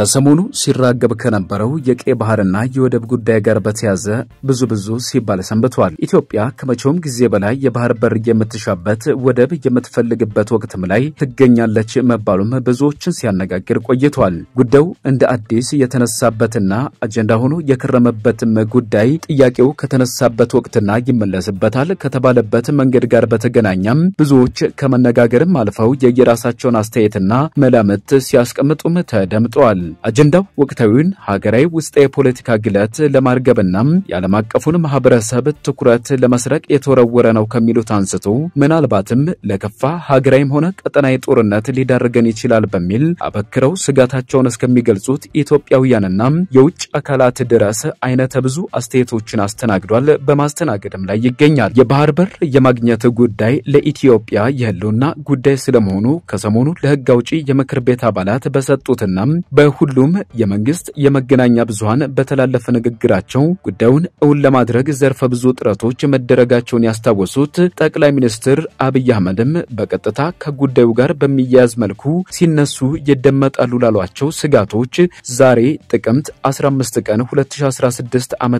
ከሰሞኑ ሲራገብ ከነበረው የቀይ ባህርና የወደብ ጉዳይ ጋር በተያዘ ብዙ ብዙ ሲባል ሰንብቷል። ኢትዮጵያ ከመቼውም ጊዜ በላይ የባህር በር የምትሻበት ወደብ የምትፈልግበት ወቅትም ላይ ትገኛለች መባሉም ብዙዎችን ሲያነጋግር ቆይቷል። ጉዳዩ እንደ አዲስ የተነሳበትና አጀንዳ ሆኖ የከረመበትም ጉዳይ ጥያቄው ከተነሳበት ወቅትና ይመለስበታል ከተባለበት መንገድ ጋር በተገናኛም ብዙዎች ከመነጋገርም አልፈው የየራሳቸውን አስተያየትና መላምት ሲያስቀምጡም ተደምጠዋል። አጀንዳው ወቅታዊውን ሀገራዊ ውስጣ የፖለቲካ ግለት ለማርገብና የዓለም አቀፉን ማህበረሰብ ትኩረት ለመስረቅ የተወረወረ ነው ከሚሉት አንስቶ ምናልባትም ለከፋ ሀገራዊም ሆነ ቀጠናዊ ጦርነት ሊዳርገን ይችላል በሚል አበክረው ስጋታቸውን እስከሚገልጹት ኢትዮጵያውያንና የውጭ አካላት ድረስ አይነተ ብዙ አስተያየቶችን አስተናግዷል። በማስተናገድም ላይ ይገኛል። የባህር በር የማግኘት ጉዳይ ለኢትዮጵያ የህልውና ጉዳይ ስለመሆኑ ከሰሞኑ ለህግ አውጪ የምክር ቤት አባላት በሰጡትና በ ሁሉም የመንግስት የመገናኛ ብዙሃን በተላለፈ ንግግራቸው ጉዳዩን እውን ለማድረግ ዘርፈ ብዙ ጥረቶች መደረጋቸውን ያስታወሱት ጠቅላይ ሚኒስትር አብይ አህመድም በቀጥታ ከጉዳዩ ጋር በሚያያዝ መልኩ ሲነሱ ይደመጣሉ ላሏቸው ስጋቶች ዛሬ ጥቅምት 15 ቀን 2016 ዓ ም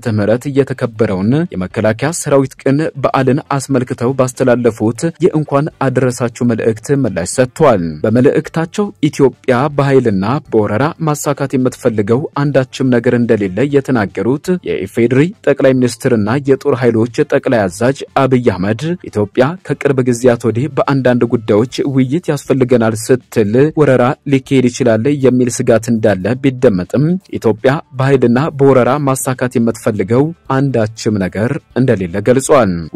የተከበረውን የመከላከያ ሰራዊት ቀን በዓልን አስመልክተው ባስተላለፉት የእንኳን አደረሳችሁ መልእክት ምላሽ ሰጥቷል። በመልእክታቸው ኢትዮጵያ በኃይልና በወረራ ማሳካት የምትፈልገው አንዳችም ነገር እንደሌለ የተናገሩት የኢፌዴሪ ጠቅላይ ሚኒስትርና የጦር ኃይሎች ጠቅላይ አዛዥ አብይ አህመድ ኢትዮጵያ ከቅርብ ጊዜያት ወዲህ በአንዳንድ ጉዳዮች ውይይት ያስፈልገናል ስትል ወረራ ሊካሄድ ይችላል የሚል ስጋት እንዳለ ቢደመጥም ኢትዮጵያ በኃይልና በወረራ ማሳካት የምትፈልገው አንዳችም ነገር እንደሌለ ገልጿል።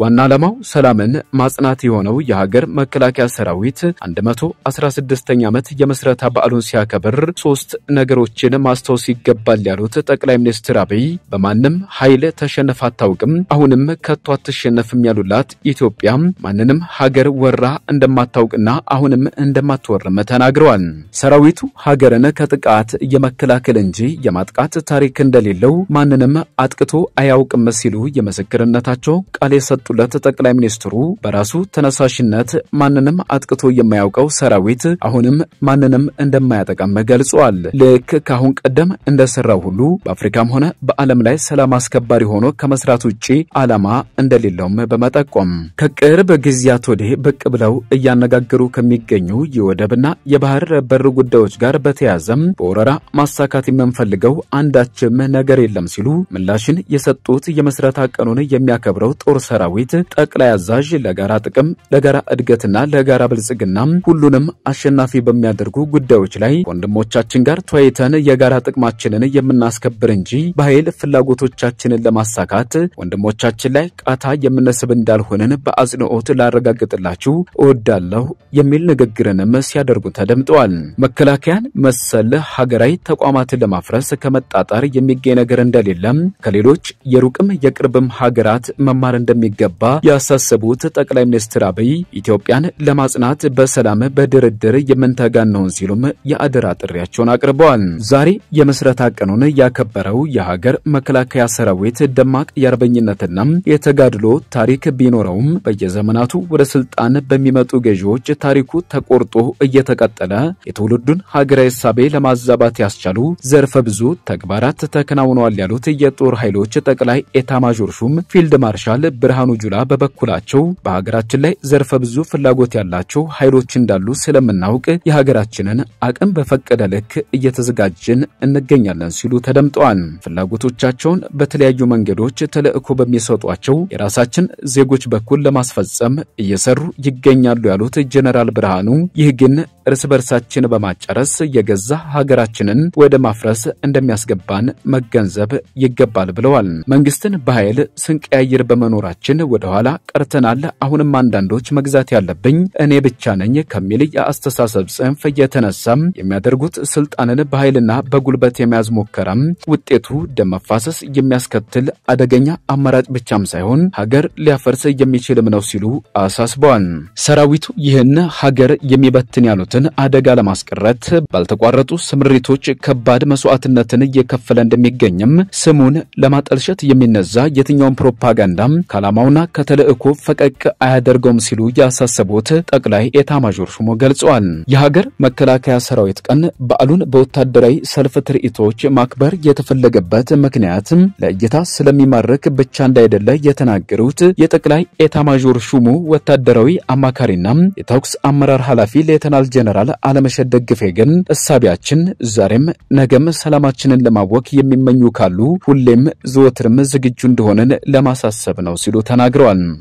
ዋና ዓላማው ሰላምን ማጽናት የሆነው የሀገር መከላከያ ሰራዊት 116ኛ ዓመት የምስረታ በዓሉን ሲያከብር ሶስት ነገሮችን ማስታወስ ይገባል ያሉት ጠቅላይ ሚኒስትር አብይ በማንም ኃይል ተሸንፍ አታውቅም፣ አሁንም ከቶ አትሸነፍም ያሉላት ኢትዮጵያ ማንንም ሀገር ወራ እንደማታውቅና አሁንም እንደማትወርም ተናግረዋል። ሰራዊቱ ሀገርን ከጥቃት የመከላከል እንጂ የማጥቃት ታሪክ እንደሌለው ማንንም አጥቅቶ አያውቅም ሲሉ የምስክርነታቸው ቃል የሰጡለት ጠቅላይ ሚኒስትሩ በራሱ ተነሳሽነት ማንንም አጥቅቶ የማያውቀው ሰራዊት አሁንም ማንንም እንደማያጠቃም ገልጿል። ልክ ከአሁን ቀደም እንደሰራው ሁሉ በአፍሪካም ሆነ በዓለም ላይ ሰላም አስከባሪ ሆኖ ከመስራት ውጭ ዓላማ እንደሌለውም በመጠቆም ከቅርብ ጊዜያት ወዲህ ብቅ ብለው እያነጋገሩ ከሚገኙ የወደብና የባህር በር ጉዳዮች ጋር በተያያዘም በወረራ ማሳካት የምንፈልገው አንዳችም ነገር የለም ሲሉ ምላሽን የሰጡት የመስረታ ቀኑን የሚያከብረው ጦር ሰራዊት ጠቅላይ አዛዥ ለጋራ ጥቅም፣ ለጋራ እድገትና ለጋራ ብልጽግና ሁሉንም አሸናፊ በሚያደርጉ ጉዳዮች ላይ ከወንድሞቻችን ጋር ተወያይተን የጋራ ጥቅማችንን የምናስከብር እንጂ በኃይል ፍላጎቶቻችንን ለማሳካት ወንድሞቻችን ላይ ቃታ የምነስብ እንዳልሆንን በአጽንኦት ላረጋግጥላችሁ እወዳለሁ የሚል ንግግርንም ሲያደርጉ ተደምጠዋል። መከላከያን መሰል ሀገራዊ ተቋማትን ለማፍረስ ከመጣጣር የሚገኝ ነገር እንደሌለም ከሌሎች የሩቅም የቅርብም ሀገራት መማር እንደሚገባ ያሳሰቡት ጠቅላይ ሚኒስትር አብይ ኢትዮጵያን ለማጽናት በሰላም በድርድር የምንተጋን ነውን ሲሉም የአደራ ጥሪያቸውን አቅርበዋል። ተዘግቧል። ዛሬ የምስረታ ቀኑን ያከበረው የሀገር መከላከያ ሰራዊት ደማቅ የአርበኝነትና የተጋድሎ ታሪክ ቢኖረውም በየዘመናቱ ወደ ስልጣን በሚመጡ ገዢዎች ታሪኩ ተቆርጦ እየተቀጠለ የትውልዱን ሀገራዊ እሳቤ ለማዛባት ያስቻሉ ዘርፈ ብዙ ተግባራት ተከናውነዋል ያሉት የጦር ኃይሎች ጠቅላይ ኤታማዦር ሹም ፊልድ ማርሻል ብርሃኑ ጁላ በበኩላቸው በሀገራችን ላይ ዘርፈ ብዙ ፍላጎት ያላቸው ኃይሎች እንዳሉ ስለምናውቅ የሀገራችንን አቅም በፈቀደ ልክ እየ እየተዘጋጀን እንገኛለን ሲሉ ተደምጠዋል። ፍላጎቶቻቸውን በተለያዩ መንገዶች ተልዕኮ በሚሰጧቸው የራሳችን ዜጎች በኩል ለማስፈጸም እየሰሩ ይገኛሉ ያሉት ጀነራል ብርሃኑ ይህ ግን እርስ በርሳችን በማጨረስ የገዛ ሀገራችንን ወደ ማፍረስ እንደሚያስገባን መገንዘብ ይገባል ብለዋል። መንግስትን በኃይል ስንቀያይር በመኖራችን ወደኋላ ቀርተናል። አሁንም አንዳንዶች መግዛት ያለብኝ እኔ ብቻ ነኝ ከሚል የአስተሳሰብ ጽንፍ እየተነሳም የሚያደርጉት ስልጣንን በኃይልና በጉልበት የመያዝ ሞከራም ውጤቱ ደም መፋሰስ የሚያስከትል አደገኛ አማራጭ ብቻም ሳይሆን ሀገር ሊያፈርስ የሚችልም ነው ሲሉ አሳስበዋል። ሰራዊቱ ይህን ሀገር የሚበትን ያሉትን አደጋ ለማስቀረት ባልተቋረጡ ስምሪቶች ከባድ መስዋዕትነትን እየከፈለ እንደሚገኝም ስሙን ለማጠልሸት የሚነዛ የትኛውን ፕሮፓጋንዳም ከዓላማውና ከተልእኮ ፈቀቅ አያደርገውም ሲሉ ያሳሰቡት ጠቅላይ ኤታማዦር ሹሞ ገልጸዋል። የሀገር መከላከያ ሰራዊት ቀን በዓሉን በወ ወታደራዊ ሰልፍ ትርኢቶች ማክበር የተፈለገበት ምክንያትም ለእይታ ስለሚማርክ ብቻ እንዳይደለ የተናገሩት የጠቅላይ ኤታማዦር ሹሙ ወታደራዊ አማካሪና የተኩስ አመራር ኃላፊ ሌተናል ጀነራል አለመሸት ደግፌ ግን እሳቢያችን ዛሬም ነገም ሰላማችንን ለማወክ የሚመኙ ካሉ ሁሌም ዘወትርም ዝግጁ እንደሆነን ለማሳሰብ ነው ሲሉ ተናግረዋል።